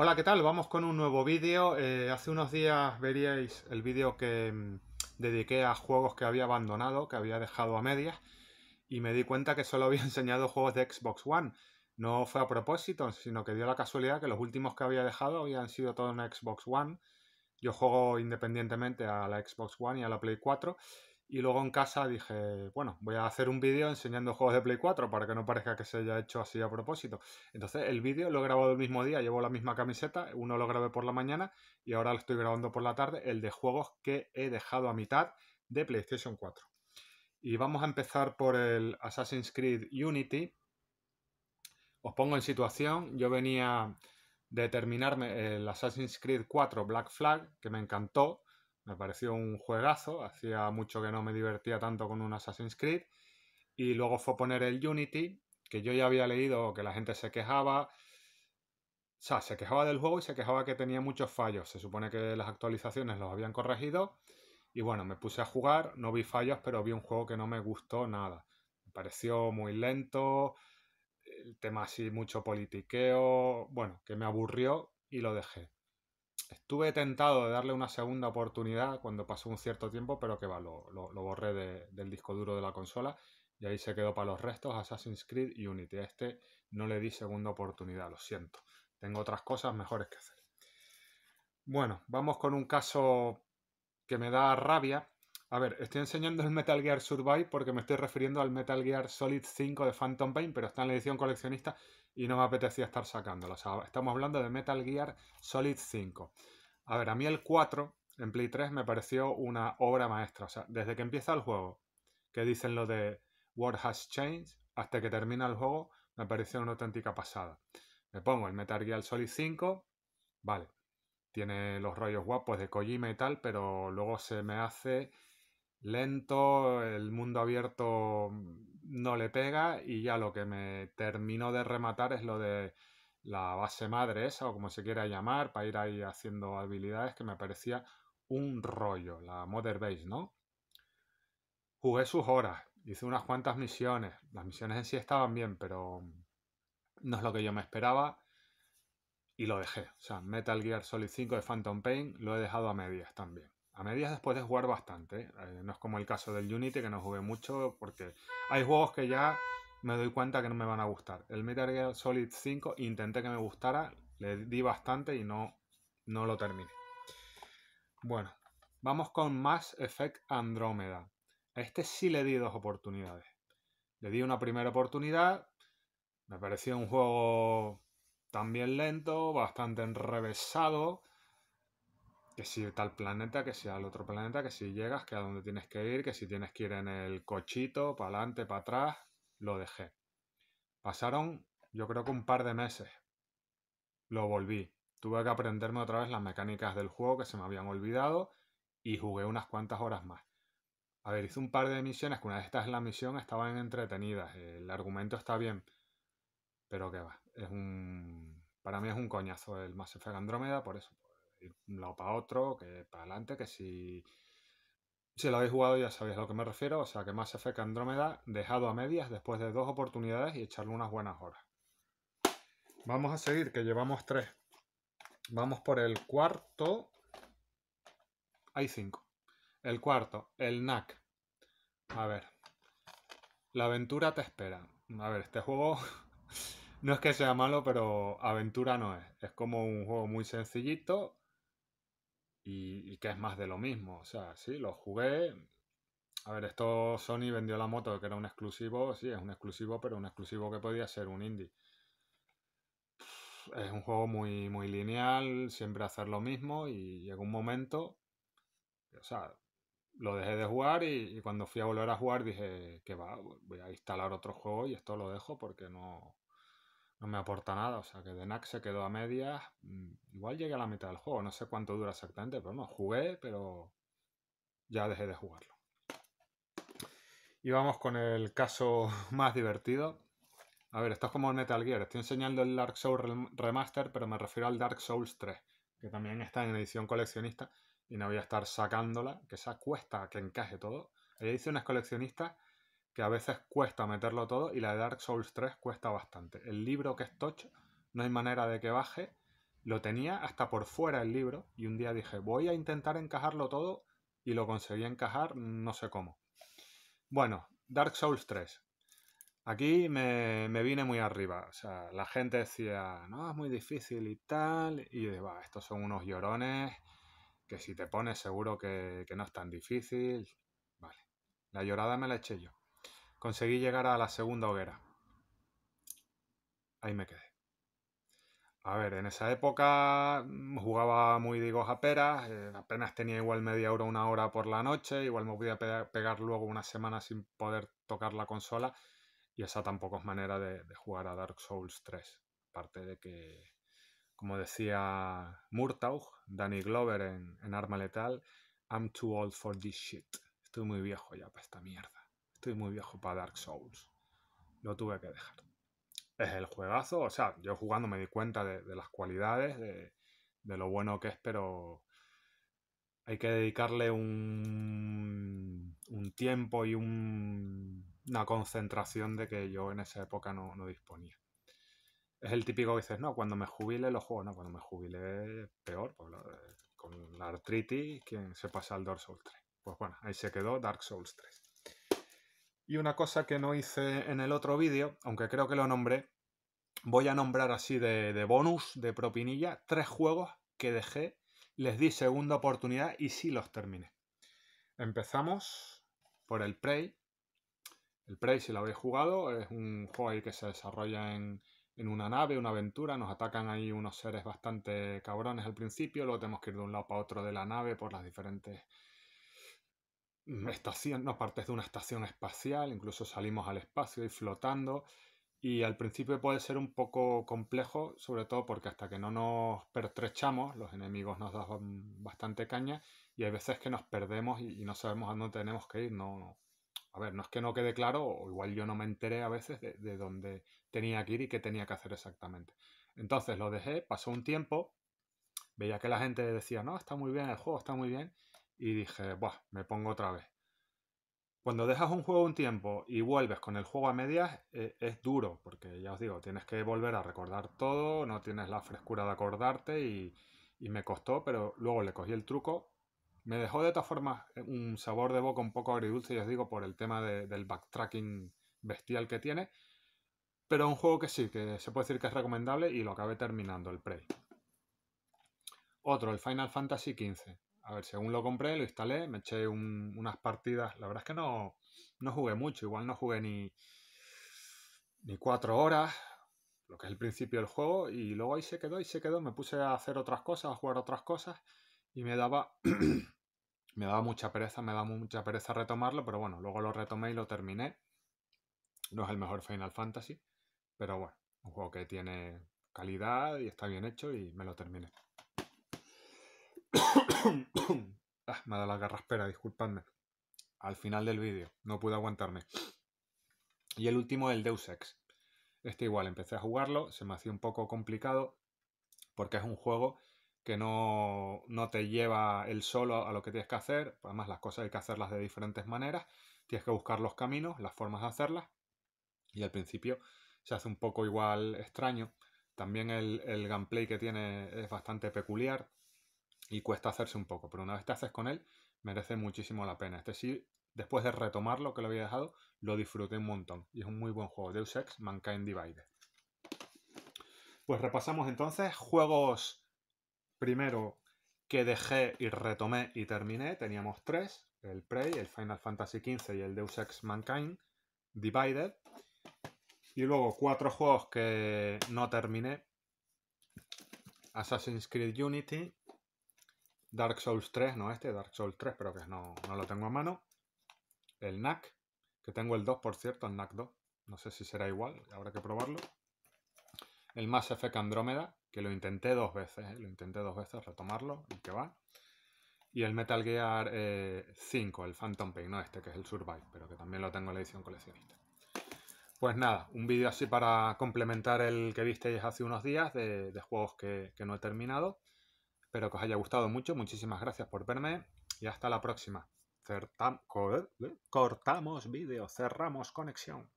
Hola, ¿qué tal? Vamos con un nuevo vídeo. Eh, hace unos días veríais el vídeo que mm, dediqué a juegos que había abandonado, que había dejado a medias, y me di cuenta que solo había enseñado juegos de Xbox One. No fue a propósito, sino que dio la casualidad que los últimos que había dejado habían sido todos en Xbox One. Yo juego independientemente a la Xbox One y a la Play 4, y luego en casa dije, bueno, voy a hacer un vídeo enseñando juegos de Play 4 para que no parezca que se haya hecho así a propósito. Entonces el vídeo lo he grabado el mismo día, llevo la misma camiseta, uno lo grabé por la mañana y ahora lo estoy grabando por la tarde, el de juegos que he dejado a mitad de PlayStation 4. Y vamos a empezar por el Assassin's Creed Unity. Os pongo en situación, yo venía de terminarme el Assassin's Creed 4 Black Flag, que me encantó me pareció un juegazo, hacía mucho que no me divertía tanto con un Assassin's Creed. Y luego fue poner el Unity, que yo ya había leído que la gente se quejaba. O sea, se quejaba del juego y se quejaba que tenía muchos fallos. Se supone que las actualizaciones los habían corregido. Y bueno, me puse a jugar, no vi fallos, pero vi un juego que no me gustó nada. Me pareció muy lento, el tema así, mucho politiqueo, bueno, que me aburrió y lo dejé estuve tentado de darle una segunda oportunidad cuando pasó un cierto tiempo, pero que va, lo, borré del disco duro de la consola y ahí se quedó para los restos Assassin's Creed y Unity. A este no le di segunda oportunidad, lo siento. Tengo otras cosas mejores que hacer. Bueno, vamos con un caso que me da rabia. A ver, estoy enseñando el Metal Gear Survive porque me estoy refiriendo al Metal Gear Solid 5 de Phantom Pain, pero está en la edición coleccionista y no me apetecía estar sacándolo. O sea, estamos hablando de Metal Gear Solid 5. A ver, a mí el 4 en Play 3 me pareció una obra maestra. O sea, desde que empieza el juego, que dicen lo de World Has Changed, hasta que termina el juego, me pareció una auténtica pasada. Me pongo el Metal Gear Solid 5, vale, tiene los rollos guapos de Kojima y tal, pero luego se me hace lento, el mundo abierto no le pega y ya lo que me terminó de rematar es lo de la base madre esa o como se quiera llamar para ir ahí haciendo habilidades que me parecía un rollo, la Mother Base, ¿no? Jugué sus horas, hice unas cuantas misiones, las misiones en sí estaban bien, pero no es lo que yo me esperaba y lo dejé. O sea, Metal Gear Solid 5 de Phantom Pain lo he dejado a medias también a medias después de jugar bastante. ¿eh? Eh, no es como el caso del Unity, que no jugué mucho, porque hay juegos que ya me doy cuenta que no me van a gustar. El Metal Gear Solid 5 intenté que me gustara, le di bastante y no, no lo terminé. Bueno, vamos con Mass Effect Andromeda. A este sí le di dos oportunidades. Le di una primera oportunidad, me pareció un juego también lento, bastante enrevesado, que si tal planeta, que si al otro planeta, que si llegas, que a dónde tienes que ir, que si tienes que ir en el cochito, para adelante, para atrás, lo dejé. Pasaron, yo creo que un par de meses. Lo volví. Tuve que aprenderme otra vez las mecánicas del juego que se me habían olvidado y jugué unas cuantas horas más. A ver, hice un par de misiones que una de estas en la misión estaban entretenidas. El argumento está bien, pero que va. Es un. Para mí es un coñazo el Mass Effect Andrómeda, por eso un lado para otro, que para adelante, que si, si lo habéis jugado ya sabéis a lo que me refiero, o sea que más Mass Effect Andrómeda dejado a medias después de dos oportunidades y echarle unas buenas horas. Vamos a seguir, que llevamos tres. Vamos por el cuarto. Hay cinco. El cuarto, el NAC. A ver. La aventura te espera. A ver, este juego no es que sea malo, pero aventura no es. Es como un juego muy sencillito y, que es más de lo mismo. O sea, sí, lo jugué. A ver, esto Sony vendió la moto, que era un exclusivo. Sí, es un exclusivo, pero un exclusivo que podía ser un indie. Es un juego muy, muy lineal, siempre hacer lo mismo y llegó un momento, o sea, lo dejé de jugar y, y cuando fui a volver a jugar dije que va, voy a instalar otro juego y esto lo dejo porque no, no me aporta nada. O sea que NAC se quedó a medias. Mm, igual llegué a la mitad del juego, no sé cuánto dura exactamente, pero no, jugué, pero ya dejé de jugarlo. Y vamos con el caso más divertido. A ver, esto es como Metal Gear. Estoy enseñando el Dark Souls Remaster, pero me refiero al Dark Souls 3, que también está en edición coleccionista y no voy a estar sacándola, que se cuesta que encaje todo. Hay ediciones coleccionistas que a veces cuesta meterlo todo y la de Dark Souls 3 cuesta bastante. El libro que es tocho, no hay manera de que baje. Lo tenía hasta por fuera el libro y un día dije, voy a intentar encajarlo todo y lo conseguí encajar no sé cómo. Bueno, Dark Souls 3. Aquí me, vine muy arriba. O sea, la gente decía, no, es muy difícil y tal. Y yo estos son unos llorones que si te pones seguro que, que no es tan difícil. Vale. La llorada me la eché yo. Conseguí llegar a la segunda hoguera. Ahí me quedé. A ver, en esa época mm, jugaba muy digo a peras, eh, apenas tenía igual media hora, una hora por la noche, igual me podía pegar, pegar luego una semana sin poder tocar la consola y esa tampoco es manera de, jugar a Dark Souls 3. Aparte de que, como decía Murtaugh, Danny Glover en, en Arma Letal, I'm too old for this shit. Estoy muy viejo ya para esta mierda. Estoy muy viejo para Dark Souls. Lo tuve que dejar. Es el juegazo, o sea, yo jugando me di cuenta de, las cualidades, de, lo bueno que es, pero hay que dedicarle un, un tiempo y una concentración de que yo en esa época no, disponía. Es el típico que dices, no, cuando me jubile los juegos, no, cuando me jubile peor, pues, eh, con la artritis, quien se pasa al Dark Souls 3. Pues bueno, ahí se quedó Dark Souls 3. Y una cosa que no hice en el otro vídeo, aunque creo que lo nombré, voy a nombrar así de, bonus, de propinilla, tres juegos que dejé, les di segunda oportunidad y sí los terminé. Empezamos por el Prey. El Prey, si lo habéis jugado, es un juego ahí que se desarrolla en, en una nave, una aventura. Nos atacan ahí unos seres bastante cabrones al principio, luego tenemos que ir de un lado para otro de la nave por las diferentes estación, no partes de una estación espacial, incluso salimos al espacio y flotando. Y al principio puede ser un poco complejo, sobre todo porque hasta que no nos pertrechamos, los enemigos nos dan bastante caña y hay veces que nos perdemos y, no sabemos a dónde tenemos que ir. A ver, no es que no quede claro, o igual yo no me enteré a veces de dónde tenía que ir y qué tenía que hacer exactamente. Entonces lo dejé, pasó un tiempo, veía que la gente decía, no, está muy bien el juego, está muy bien, y dije, me pongo otra vez. Cuando dejas un juego un tiempo y vuelves con el juego a medias, e, es duro, porque ya os digo, tienes que volver a recordar todo, no tienes la frescura de acordarte y, y me costó, pero luego le cogí el truco. Me dejó de todas formas eh, un sabor de boca un poco agridulce, ya os digo, por el tema del backtracking bestial que tiene. Pero un juego que sí, que se puede decir que es recomendable y lo acabé terminando, el Prey. Otro, el Final Fantasy XV a ver, según lo compré, lo instalé, me eché unas partidas. La verdad es que no, jugué mucho, igual no jugué ni, ni cuatro horas, lo que es el principio del juego, y luego ahí se quedó, y se quedó, me puse a hacer otras cosas, a jugar otras cosas, y me daba, me daba mucha pereza, me daba mucha pereza retomarlo, pero bueno, luego lo retomé y lo terminé. No es el mejor Final Fantasy, pero bueno, un juego que tiene calidad y está bien hecho y me lo terminé. Ah, me ha dado la garraspera, disculpadme. Al final del vídeo, no pude aguantarme. Y el último, el Deus Ex. Este igual, empecé a jugarlo, se me hacía un poco complicado, porque es un juego que no, te lleva el solo a lo que tienes que hacer. Además, las cosas hay que hacerlas de diferentes maneras. Tienes que buscar los caminos, las formas de hacerlas. Y al principio se hace un poco igual extraño. También el, el gameplay que tiene es bastante peculiar y cuesta hacerse un poco, pero una vez te haces con él, merece muchísimo la pena. Este sí, después de retomarlo que lo había dejado, lo disfruté un montón y es un muy buen juego, Deus Ex Mankind Divided. Pues repasamos entonces juegos primero que dejé y retomé y terminé. Teníamos tres, el Prey, el Final Fantasy XV y el Deus Ex Mankind Divided. Y luego cuatro juegos que no terminé. Assassin's Creed Unity, Dark Souls 3, no este, Dark Souls 3, pero que no, lo tengo a mano. El NAC, que tengo el 2, por cierto, el NAC 2. No sé si será igual, habrá que probarlo. El Mass Effect Andromeda, que lo intenté dos veces, ¿eh? lo intenté dos veces retomarlo, y que va. Y el Metal Gear 5, eh, el Phantom Pain, no este, que es el Survive, pero que también lo tengo en la edición coleccionista. Pues nada, un vídeo así para complementar el que visteis hace unos días de, juegos que, que no he terminado. Espero que os haya gustado mucho. Muchísimas gracias por verme y hasta la próxima. ¿eh? cortamos vídeo, cerramos conexión.